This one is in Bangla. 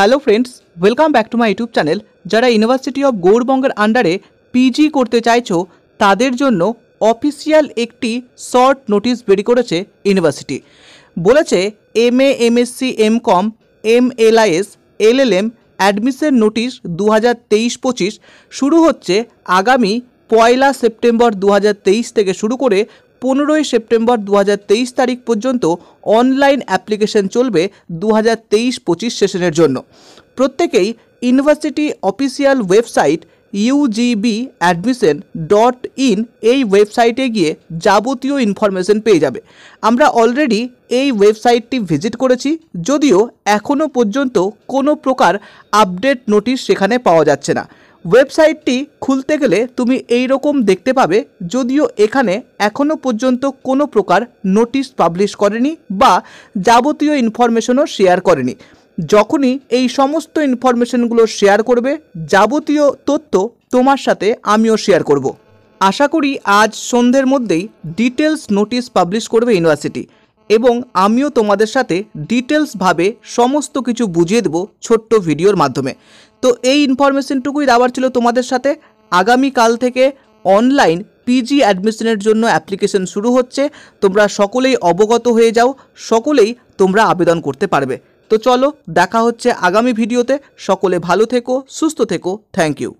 Hello friends welcome back to my YouTube channel যারা ইউনিভার্সিটি অফ গৌরবঙ্গের আন্ডারে পিজি করতে চাইছো তাদের জন্য অফিসিয়াল একটি শর্ট নোটিশ বেরি করেছে ইউনিভার্সিটি বলেছে M A M S C M com M L I S L L M admission notice দু হাজার তেইশ পঁচিশ শুরু হচ্ছে আগামী পয়লা সেপ্টেম্বর দু থেকে শুরু করে পনেরোই সেপ্টেম্বর দু তারিখ পর্যন্ত অনলাইন অ্যাপ্লিকেশন চলবে দু হাজার তেইশ পঁচিশ সেশনের জন্য প্রত্যেকেই university official website UGB admission dot in এই ওয়েবসাইটে গিয়ে যাবতীয় ইনফরমেশন পেয়ে যাবে আমরা অলরেডি এই ওয়েবসাইটটি ভিজিট করেছি যদিও এখনও পর্যন্ত কোনো প্রকার আপডেট নোটিশ সেখানে পাওয়া যাচ্ছে না ওয়েবসাইটটি খুলতে গেলে তুমি এই রকম দেখতে পাবে যদিও এখানে এখনও পর্যন্ত কোনো প্রকার নোটিশ পাবলিশ করেনি বা যাবতীয় ইনফরমেশনও শেয়ার করেনি যখনই এই সমস্ত ইনফরমেশনগুলো শেয়ার করবে যাবতীয় তথ্য তোমার সাথে আমিও শেয়ার করব। আশা করি আজ সন্ধ্যের মধ্যেই ডিটেলস নোটিশ পাবলিশ করবে ইউনিভার্সিটি এবং আমিও তোমাদের সাথে ডিটেলসভাবে সমস্ত কিছু বুঝিয়ে দেব ছোট্ট ভিডিওর মাধ্যমে তো এই ইনফরমেশনটুকুই দেওয়ার ছিল তোমাদের সাথে আগামীকাল থেকে অনলাইন পিজি অ্যাডমিশনের জন্য অ্যাপ্লিকেশন শুরু হচ্ছে তোমরা সকলেই অবগত হয়ে যাও সকলেই তোমরা আবেদন করতে পারবে তো চলো দেখা হচ্ছে আগামী ভিডিওতে সকলে ভালো থেকো সুস্থ থেকো থ্যাংক ইউ